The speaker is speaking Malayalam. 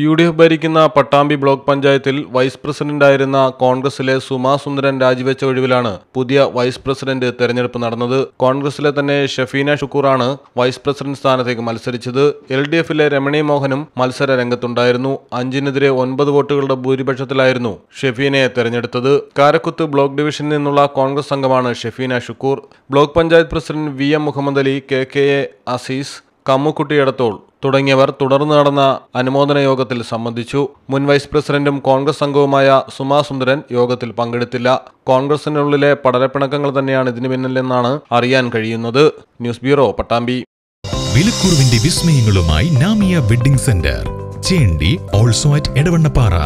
യു ഡി എഫ് ഭരിക്കുന്ന പട്ടാമ്പി ബ്ലോക്ക് പഞ്ചായത്തിൽ വൈസ് പ്രസിഡന്റായിരുന്ന കോൺഗ്രസിലെ സുമാ സുന്ദരൻ രാജിവെച്ച ഒഴിവിലാണ് പുതിയ വൈസ് പ്രസിഡന്റ് തെരഞ്ഞെടുപ്പ് നടന്നത് കോൺഗ്രസിലെ തന്നെ ഷെഫീന ഷുക്കൂറാണ് വൈസ് പ്രസിഡന്റ് സ്ഥാനത്തേക്ക് മത്സരിച്ചത് എൽ ഡി എഫിലെ രമണി മോഹനും മത്സര രംഗത്തുണ്ടായിരുന്നു അഞ്ചിനെതിരെ ഒൻപത് വോട്ടുകളുടെ ഭൂരിപക്ഷത്തിലായിരുന്നു ഷെഫീനയെ തെരഞ്ഞെടുത്തത് കാരക്കുത്ത് ബ്ലോക്ക് ഡിവിഷനിൽ നിന്നുള്ള കോൺഗ്രസ് അംഗമാണ് Shefeena Shukkur block panchayat president V M Muhammad Ali K K A Azeez കമ്മുക്കുട്ടിയടത്തോൾ തുടങ്ങിയവർ തുടർന്ന് നടന്ന അനുമോദന യോഗത്തിൽ സംബന്ധിച്ചു മുൻ വൈസ് പ്രസിഡന്റും കോൺഗ്രസ് അംഗവുമായ സുമാ സുന്ദരൻ യോഗത്തിൽ പങ്കെടുത്തില്ല കോൺഗ്രസിനുള്ളിലെ പടരപ്പിണക്കങ്ങൾ തന്നെയാണ് ഇതിനു പിന്നിലെന്നാണ് അറിയാൻ കഴിയുന്നത് ന്യൂസ് ബ്യൂറോ പട്ടാമ്പി വിലക്കുറവിന്റെ വിസ്മയങ്ങളുമായി നാമിയ വെഡിംഗ് സെന്റർ ചേണ്ടി ഓൾസോ അറ്റ് എടവണ്ണപ്പാറ